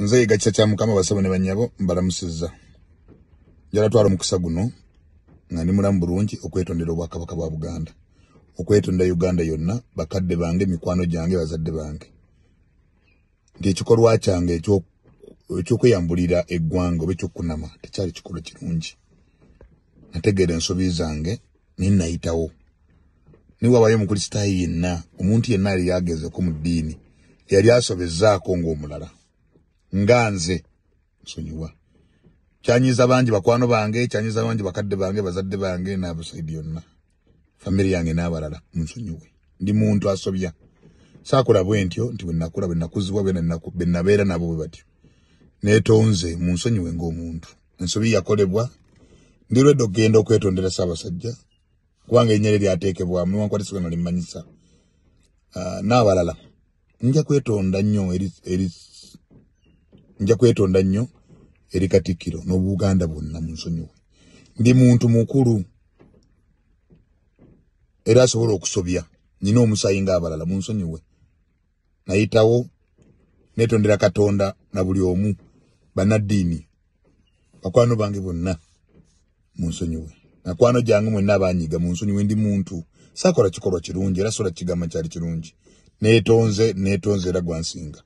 nze yegakica kya mukama basabo ne banyabo mbalamusizza njalatwala omukisa guno nga ni mulamu bulungi okwetondera obwakabaka bwa buganda okwetonda uganda yonna bakadde bange mikwano gyange bazadde bange nti ekikolwa kyange ekyokweyambulira eggwanga oba ekyokunama tekyali kikolo kirungi nategeera ensobi zange ninayitawo niwabayo omukulisitaayo yenna omuntu yenna yali yagezeko mu ddiini yali asobezaako ng'omulala nganze nsonyiwa kyanyiza bangi bakwano bange kyanyiza bangi bakadde bange bazadde bange nabasaidi yonna famiri yange n'abalala munsonyiwe ndi muntu asobya saakula bwe ntyo nti bwenakula bwenakuzibwa bwenabeera nabo bwe batyo neetonze munsonyiwe ng'omuntu ensobi yakolebwa ndi lwedde okgenda okwetondera saabasajja kubanga enyere lyateekebwamu newankwati sigano limmanyisa n'abalala nja kwetonda nnyo eri nja kwetonda nnyo eri katikkiro n'obuganda bwonna munsonyiwe ndi muntu mukulu era asobola okusobya nina omusaayi ng'abalala munsonyiwe nayitawo netondera katonda na buli omu banaddiini bakwano bange bonna munsonyiwe nakwano gyange mwenna abanyiga munsonyiwe ndi muntu saakola kikolwa kirungi era sola kigamba kyali kirungi netonze netonze era gwansinga